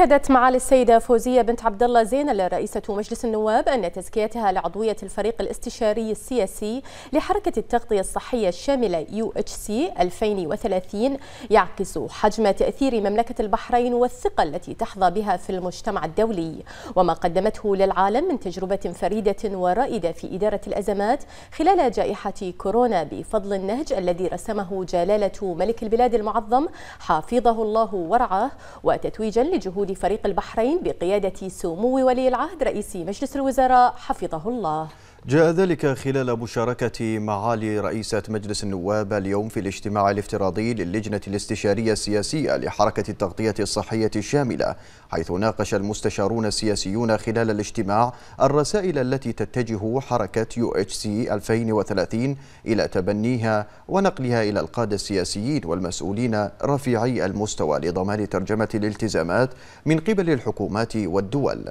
أكدت معالي السيدة فوزية بنت عبد الله زينل رئيسة مجلس النواب أن تزكيتها لعضوية الفريق الاستشاري السياسي لحركة التغطية الصحية الشاملة UHC 2030 يعكس حجم تأثير مملكة البحرين والثقة التي تحظى بها في المجتمع الدولي وما قدمته للعالم من تجربة فريدة ورائدة في إدارة الأزمات خلال جائحة كورونا بفضل النهج الذي رسمه جلالة ملك البلاد المعظم حافظه الله ورعاه وتتويجا لجهود تعود فريق البحرين بقيادة سمو ولي العهد رئيس مجلس الوزراء حفظه الله جاء ذلك خلال مشاركة معالي رئيسة مجلس النواب اليوم في الاجتماع الافتراضي للجنة الاستشارية السياسية لحركة التغطية الصحية الشاملة حيث ناقش المستشارون السياسيون خلال الاجتماع الرسائل التي تتجه حركة يو اتش سي 2030 إلى تبنيها ونقلها إلى القادة السياسيين والمسؤولين رفيعي المستوى لضمان ترجمة الالتزامات من قبل الحكومات والدول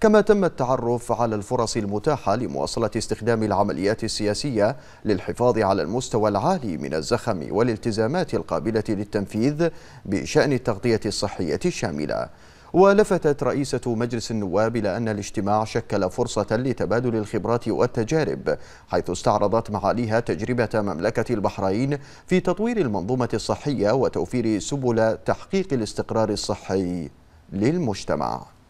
كما تم التعرف على الفرص المتاحة لمواصلة استخدام العمليات السياسية للحفاظ على المستوى العالي من الزخم والالتزامات القابلة للتنفيذ بشأن التغطية الصحية الشاملة ولفتت رئيسة مجلس النواب إلى أن الاجتماع شكل فرصة لتبادل الخبرات والتجارب حيث استعرضت معاليها تجربة مملكة البحرين في تطوير المنظومة الصحية وتوفير سبل تحقيق الاستقرار الصحي للمجتمع